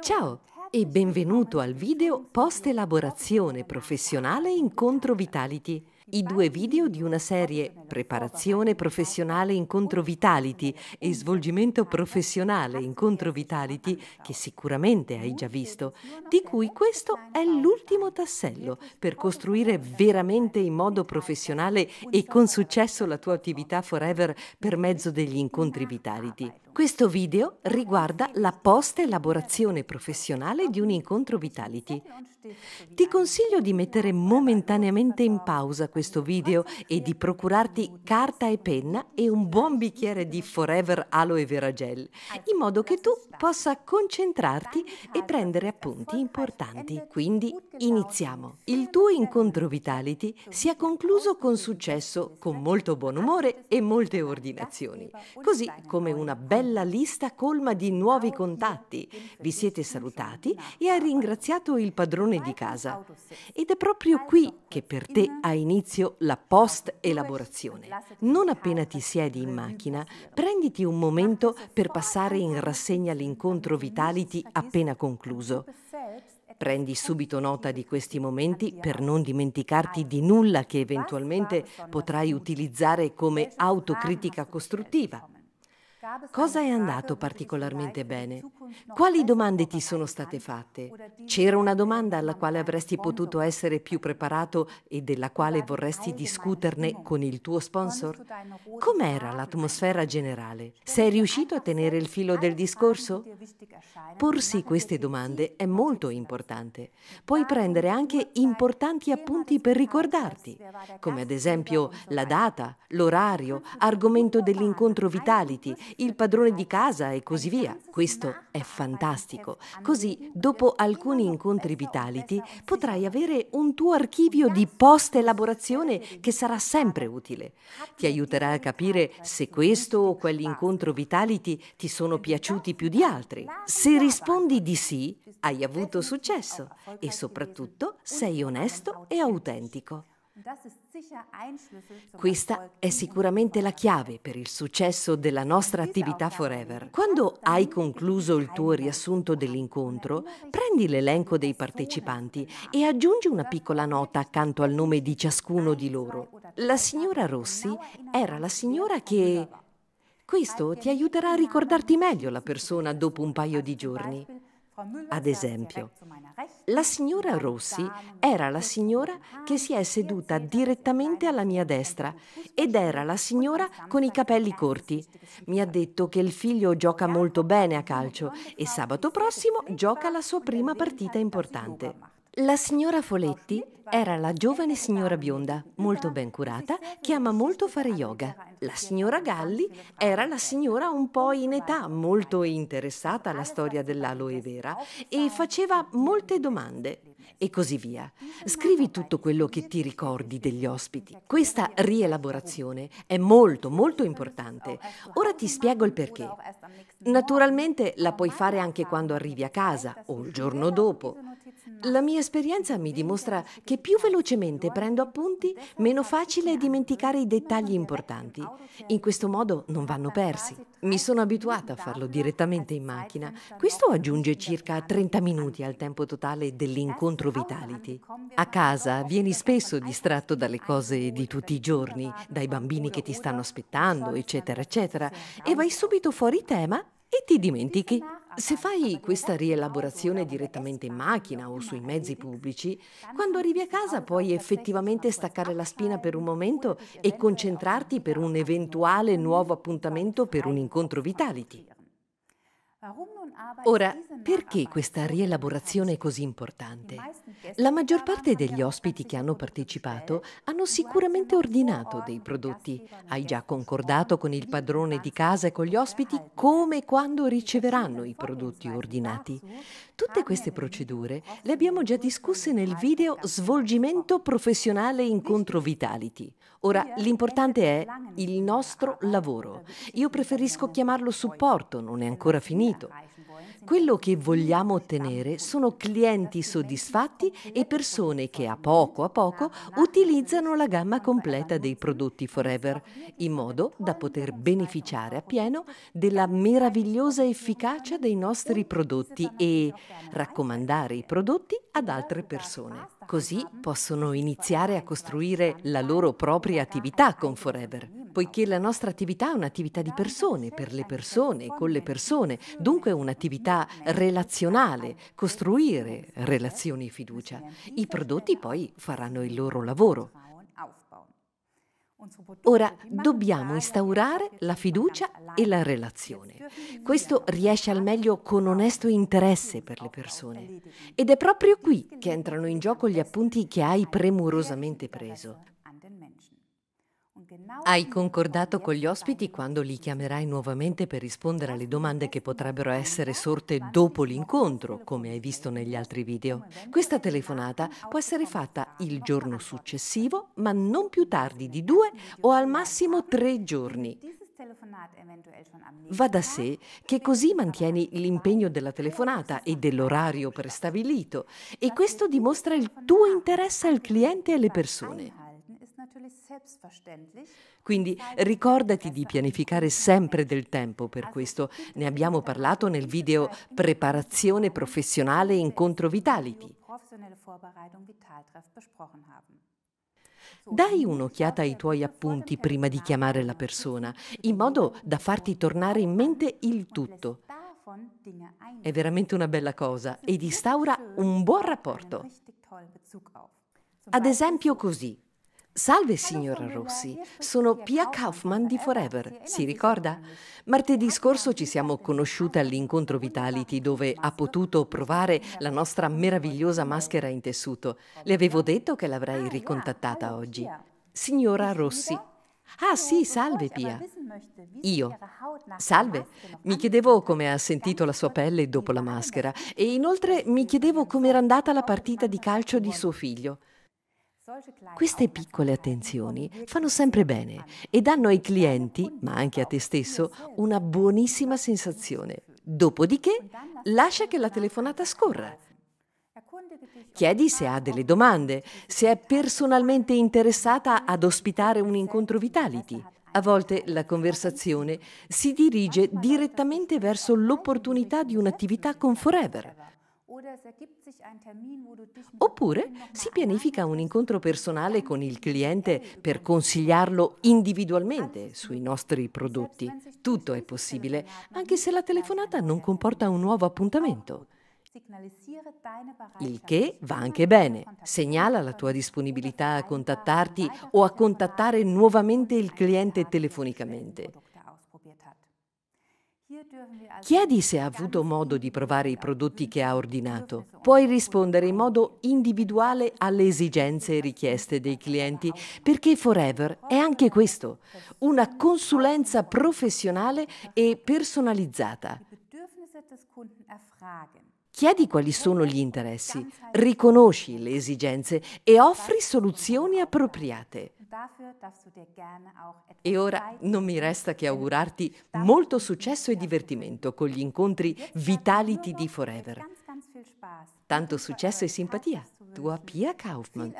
Ciao e benvenuto al video post elaborazione professionale incontro Vitality i due video di una serie Preparazione professionale incontro Vitality e Svolgimento professionale incontro Vitality, che sicuramente hai già visto, di cui questo è l'ultimo tassello per costruire veramente in modo professionale e con successo la tua attività forever per mezzo degli incontri Vitality. Questo video riguarda la post-elaborazione professionale di un incontro Vitality. Ti consiglio di mettere momentaneamente in pausa questo video e di procurarti carta e penna e un buon bicchiere di Forever Aloe Vera Gel, in modo che tu possa concentrarti e prendere appunti importanti. Quindi iniziamo. Il tuo incontro Vitality si è concluso con successo, con molto buon umore e molte ordinazioni, così come una bella lista colma di nuovi contatti. Vi siete salutati e hai ringraziato il padrone di casa. Ed è proprio qui che per te ha iniziato inizio la post-elaborazione. Non appena ti siedi in macchina, prenditi un momento per passare in rassegna l'incontro Vitality appena concluso. Prendi subito nota di questi momenti per non dimenticarti di nulla che eventualmente potrai utilizzare come esatto, autocritica costruttiva. Cosa è andato particolarmente bene? Quali domande ti sono state fatte? C'era una domanda alla quale avresti potuto essere più preparato e della quale vorresti discuterne con il tuo sponsor? Com'era l'atmosfera generale? Sei riuscito a tenere il filo del discorso? Porsi queste domande è molto importante. Puoi prendere anche importanti appunti per ricordarti, come ad esempio la data, l'orario, argomento dell'incontro vitality, il padrone di casa e così via. Questo è fantastico. Così, dopo alcuni incontri Vitality, potrai avere un tuo archivio di post-elaborazione che sarà sempre utile. Ti aiuterà a capire se questo o quell'incontro Vitality ti sono piaciuti più di altri. Se rispondi di sì, hai avuto successo e soprattutto sei onesto e autentico. Questa è sicuramente la chiave per il successo della nostra attività Forever. Quando hai concluso il tuo riassunto dell'incontro, prendi l'elenco dei partecipanti e aggiungi una piccola nota accanto al nome di ciascuno di loro. La signora Rossi era la signora che... Questo ti aiuterà a ricordarti meglio la persona dopo un paio di giorni. Ad esempio, la signora Rossi era la signora che si è seduta direttamente alla mia destra ed era la signora con i capelli corti. Mi ha detto che il figlio gioca molto bene a calcio e sabato prossimo gioca la sua prima partita importante. La signora Foletti era la giovane signora bionda, molto ben curata, che ama molto fare yoga. La signora Galli era la signora un po' in età, molto interessata alla storia dell'aloe vera e faceva molte domande e così via. Scrivi tutto quello che ti ricordi degli ospiti. Questa rielaborazione è molto molto importante. Ora ti spiego il perché. Naturalmente la puoi fare anche quando arrivi a casa o il giorno dopo. La mia esperienza mi dimostra che se più velocemente prendo appunti, meno facile è dimenticare i dettagli importanti. In questo modo non vanno persi. Mi sono abituata a farlo direttamente in macchina. Questo aggiunge circa 30 minuti al tempo totale dell'incontro Vitality. A casa vieni spesso distratto dalle cose di tutti i giorni, dai bambini che ti stanno aspettando, eccetera, eccetera, e vai subito fuori tema e ti dimentichi. Se fai questa rielaborazione direttamente in macchina o sui mezzi pubblici, quando arrivi a casa puoi effettivamente staccare la spina per un momento e concentrarti per un eventuale nuovo appuntamento per un incontro Vitality. Warum Ora, perché questa rielaborazione è così importante? La maggior parte degli ospiti che hanno partecipato hanno sicuramente ordinato dei prodotti. Hai già concordato con il padrone di casa e con gli ospiti come e quando riceveranno i prodotti ordinati. Tutte queste procedure le abbiamo già discusse nel video Svolgimento professionale incontro Vitality. Ora, l'importante è il nostro lavoro. Io preferisco chiamarlo supporto, non è ancora finito. Quello che vogliamo ottenere sono clienti soddisfatti e persone che a poco a poco utilizzano la gamma completa dei prodotti Forever, in modo da poter beneficiare appieno della meravigliosa efficacia dei nostri prodotti e raccomandare i prodotti ad altre persone. Così possono iniziare a costruire la loro propria attività con Forever poiché la nostra attività è un'attività di persone, per le persone, con le persone, dunque è un'attività relazionale, costruire relazioni e fiducia. I prodotti poi faranno il loro lavoro. Ora dobbiamo instaurare la fiducia e la relazione. Questo riesce al meglio con onesto interesse per le persone. Ed è proprio qui che entrano in gioco gli appunti che hai premurosamente preso. Hai concordato con gli ospiti quando li chiamerai nuovamente per rispondere alle domande che potrebbero essere sorte dopo l'incontro, come hai visto negli altri video. Questa telefonata può essere fatta il giorno successivo, ma non più tardi di due o al massimo tre giorni. Va da sé che così mantieni l'impegno della telefonata e dell'orario prestabilito e questo dimostra il tuo interesse al cliente e alle persone. Quindi ricordati di pianificare sempre del tempo per questo. Ne abbiamo parlato nel video Preparazione professionale incontro Vitality. Dai un'occhiata ai tuoi appunti prima di chiamare la persona, in modo da farti tornare in mente il tutto. È veramente una bella cosa ed instaura un buon rapporto. Ad esempio così. Salve signora Rossi, sono Pia Kaufman di Forever, si ricorda? Martedì scorso ci siamo conosciute all'incontro Vitality dove ha potuto provare la nostra meravigliosa maschera in tessuto. Le avevo detto che l'avrei ricontattata oggi. Signora Rossi, Ah sì, salve Pia. Io. Salve. Mi chiedevo come ha sentito la sua pelle dopo la maschera e inoltre mi chiedevo come era andata la partita di calcio di suo figlio. Queste piccole attenzioni fanno sempre bene e danno ai clienti, ma anche a te stesso, una buonissima sensazione. Dopodiché lascia che la telefonata scorra. Chiedi se ha delle domande, se è personalmente interessata ad ospitare un incontro Vitality. A volte la conversazione si dirige direttamente verso l'opportunità di un'attività con Forever. Oppure si pianifica un incontro personale con il cliente per consigliarlo individualmente sui nostri prodotti. Tutto è possibile, anche se la telefonata non comporta un nuovo appuntamento. Il che va anche bene. Segnala la tua disponibilità a contattarti o a contattare nuovamente il cliente telefonicamente. Chiedi se ha avuto modo di provare i prodotti che ha ordinato. Puoi rispondere in modo individuale alle esigenze e richieste dei clienti, perché Forever è anche questo, una consulenza professionale e personalizzata. Chiedi quali sono er gli interessi, riconosci le esigenze e offri soluzioni appropriate. E ora non mi resta che augurarti molto successo e divertimento con gli incontri Vitality di Forever. Tanto successo e simpatia. Tua Pia Kaufmann.